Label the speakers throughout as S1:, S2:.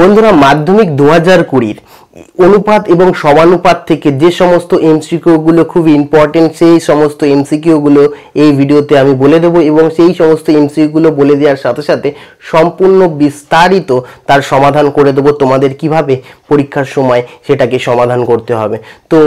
S1: বন্ধুরা মাধ্যমিক দু হাজার কুড়ির অনুপাত এবং সমানুপাত থেকে যে সমস্ত এমসিকিউগুলো খুব ইম্পর্টেন্ট সেই সমস্ত এমসিকিউগুলো এই ভিডিওতে আমি বলে দেব এবং সেই সমস্ত এমসিকিউগুলো বলে দেওয়ার সাথে সাথে সম্পূর্ণ বিস্তারিত তার সমাধান করে দেবো তোমাদের কিভাবে পরীক্ষার সময় সেটাকে সমাধান করতে হবে তো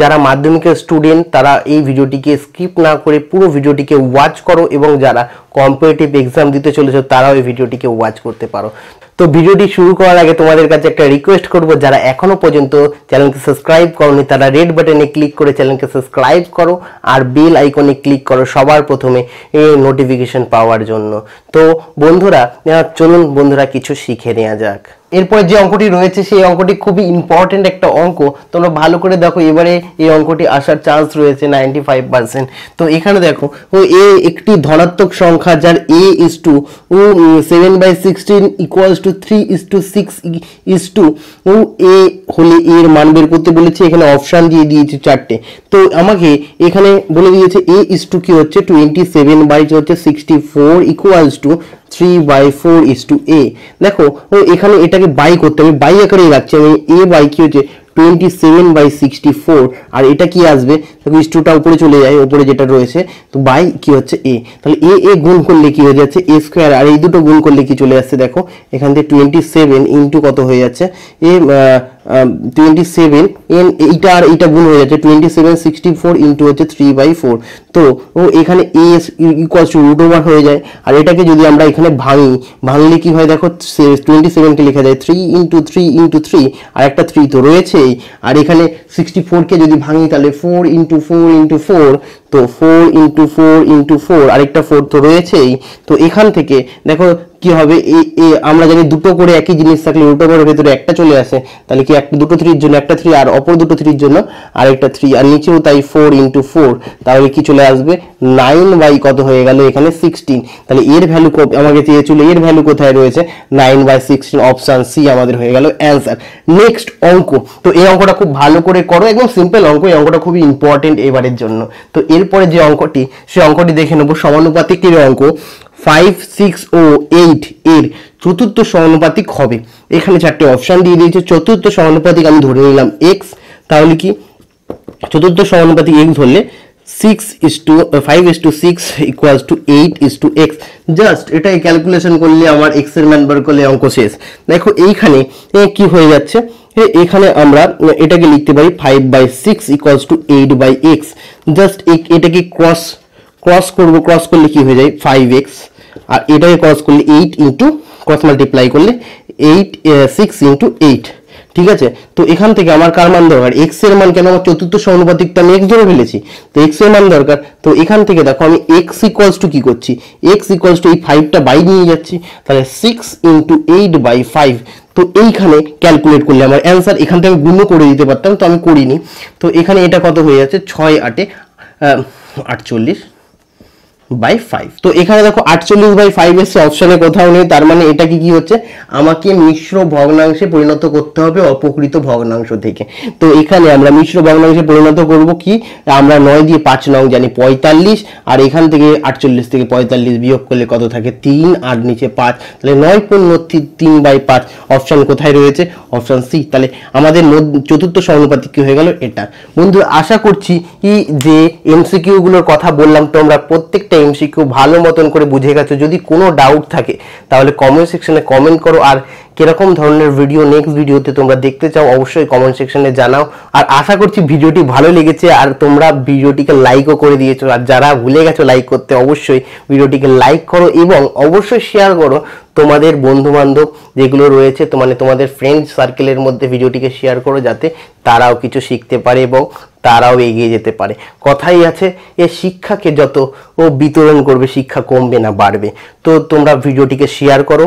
S1: যারা মাধ্যমিকের স্টুডেন্ট তারা এই ভিডিওটিকে স্কিপ না করে পুরো ভিডিওটিকে ওয়াচ করো এবং যারা কম্পিটিটিভ এক্সাম দিতে চলেছে তারাও এই ভিডিওটিকে ওয়াচ করতে পারো তো ভিডিওটি শুরু করার আগে তোমাদের কাছে একটা রিকোয়েস্ট করব যারা এখনো পর্যন্ত চ্যানেলকে সাবস্ক্রাইব করনি তারা রেড বাটনে ক্লিক করে চ্যানেলকে সাবস্ক্রাইব করো আর বেল আইকনে ক্লিক করো সবার প্রথমে এই নোটিফিকেশন পাওয়ার জন্য তো বন্ধুরা চলুন বন্ধুরা কিছু শিখে নেওয়া যাক এরপরে যে অঙ্কটি রয়েছে সেই অঙ্কটি খুবই ইম্পর্টেন্ট একটা অঙ্ক তোমরা ভালো করে দেখো এবারে এই অঙ্কটি আসার চান্স রয়েছে নাইনটি ফাইভ পার্সেন্ট তো এখানে দেখো ও এ একটি ধনাত্মক সংখ্যা যার এ ইস টু ও seven by sixteen equals to three is to six is to ও এ হলে এর মান বের করতে বলেছে এখানে অপশান দিয়ে দিয়েছে চারটে তো আমাকে এখানে বলে দিয়েছে এ ইস টু কি হচ্ছে টোয়েন্টি সেভেন বাই হচ্ছে sixty four equals to three by four is to a দেখো ও এখানে এটাকে বাই করতে আমি বাই আকারেই রাখছি আমি এ বাই কি হচ্ছে twenty seven by sixty four আর এটা কি আসবে দেখো টুটা উপরে চলে যায় উপরে যেটা রয়েছে তো বাই কি হচ্ছে এ তাহলে এ এ গুণ করলে কি হয়ে যাচ্ছে এ স্কোয়ার আর এই দুটো গুণ করলে কি চলে আসছে দেখো এখান থেকে টোয়েন্টি সেভেন ইন্টু কত হয়ে যাচ্ছে এ টোয়েন্টি সেভেন এন এইটা আর এটা গুণ হয়ে যাচ্ছে twenty seven sixty four into হচ্ছে থ্রি বাই ফোর তো ও এখানে এ ইকুয়াল টু হয়ে যায় আর এটাকে যদি আমরা এখানে ভাঙি ভাঙলে কি হয় দেখো টোয়েন্টি সেভেনকে লেখা যায় three into three into three আর একটা থ্রি তো রয়েছেই আর এখানে সিক্সটি ফোরকে যদি ভাঙি তাহলে four into four into four তো four into four into four আরেকটা ফোর তো রয়েছেই তো এখান থেকে দেখো কি হবে এই আমরা জানি দুটো করে একই জিনিস থাকলে রুট করে ভেতরে একটা চলে আসে তাহলে কি একটা দুটো থ্রির জন্য একটা থ্রি আর অপর দুটো থ্রির জন্য আরেকটা থ্রি আর নিচেও তাই ফোর ইন্টু ফোর তাহলে কি চলে আসবে নাইন বাই কত হয়ে গেল এখানে সিক্সটিন তাহলে এর ভ্যালু আমাকে চলে এর ভ্যালু কোথায় রয়েছে nine by sixteen option C আমাদের হয়ে গেল অ্যান্সার নেক্সট অঙ্ক তো এই অঙ্কটা খুব ভালো করে করো একদম সিম্পল অঙ্ক এই অঙ্কটা খুবই ইম্পর্টেন্ট এবারের জন্য তো এরপরে যে অঙ্কটি সেই অঙ্কটি দেখে নেবো সমানুপাতিক অঙ্ক ফাইভ সিক্স ও এইট এর চতুর্থ সমানুপাতিক হবে এখানে চারটে অপশান দিয়ে দিয়েছে চতুর্থ সমানুপাতিক আমি ধরে নিলাম এক্স তাহলে কি চতুর্থ সমানুপাতিক এক্স ধরলে six is to five is to six equals to eight is to x just এটাই ক্যালকুলেশন করলে আমার এক্সের মান বার করলে অঙ্ক শেষ দেখো এইখানে কি হয়ে যাচ্ছে এখানে আমরা এটাকে লিখতে পারি five by six equals to eight by x just এটাকে ক্রস ক্রস করব ক্রস করলে কি হয়ে যায় ফাইভ এক্স আর এটাকে ক্রস করলে এইট ইন্টু ক্রস মাল্টিপ্লাই করলে এইট সিক্স ইন্টু এইট ঠিক আছে তো এখান থেকে আমার কার মান দরকার এক্স এর মান কেন আমার চতুর্থ সমানুপাতিকটা আমি এক্স ধরে ফেলেছি তো এক্স এর মান দরকার তো এখান থেকে দেখো আমি এক্স ইকুয়ালস টু কী করছি এক্স ইকুয়ালস টু এই ফাইভটা বাই নিয়ে যাচ্ছি তাহলে six into eight by five তো এইখানে ক্যালকুলেট করলে আমার অ্যান্সার এখান থেকে গুণ করে দিতে পারতাম তো আমি করিনি তো এখানে এটা কত হয়ে যাচ্ছে ছয় আটে আটচল্লিশ বাই ফাইভ তো এখানে দেখো আটচল্লিশ বাই ফাইভ অপশানে কোথাও নেই তার মানে এটা কি হচ্ছে আমাকে মিশ্র ভগ্নাংশে পরিণত করতে হবে অপকৃত ভগ্নাংশ থেকে তো এখানে আমরা মিশ্র ভগ্নাংশে পরিণত করব কি আমরা নয় দিয়ে পাঁচ নং জানি পঁয়তাল্লিশ আর এখান থেকে আটচল্লিশ থেকে পঁয়তাল্লিশ বিয়োগ করলে কত থাকে তিন আর নিচে পাঁচ তাহলে নয় পূর্ণ তিন বাই পাঁচ অপশান কোথায় রয়েছে অপশান সি তাহলে আমাদের চতুর্থ সমানুপাতিক কি হয়ে গেল এটা বন্ধু আশা করছি যে এমসিকিউগুলোর কথা বললাম তোমরা প্রত্যেকটা প্রত্যেকটা এমসিকিউ ভালো মতন করে বুঝে গেছো যদি কোনো ডাউট থাকে তাহলে কমেন্ট সেকশনে কমেন্ট করো আর কিরকম ধরনের ভিডিও নেক্সট ভিডিওতে তোমরা দেখতে চাও অবশ্যই কমেন্ট সেকশনে জানাও আর আশা করছি ভিডিওটি ভালো লেগেছে আর তোমরা ভিডিওটিকে লাইকও করে দিয়েছো আর যারা ভুলে গেছো লাইক করতে অবশ্যই ভিডিওটিকে লাইক করো এবং অবশ্যই শেয়ার করো তোমাদের বন্ধুবান্ধব যেগুলো রয়েছে মানে তোমাদের ফ্রেন্ড সার্কেলের মধ্যে ভিডিওটিকে শেয়ার করো যাতে তারাও কিছু শিখতে পারে এবং তারাও এগিয়ে যেতে পারে কথাই আছে এ শিক্ষাকে যত ও বিতরণ করবে শিক্ষা কমবে না বাড়বে তো তোমরা ভিডিওটিকে শেয়ার করো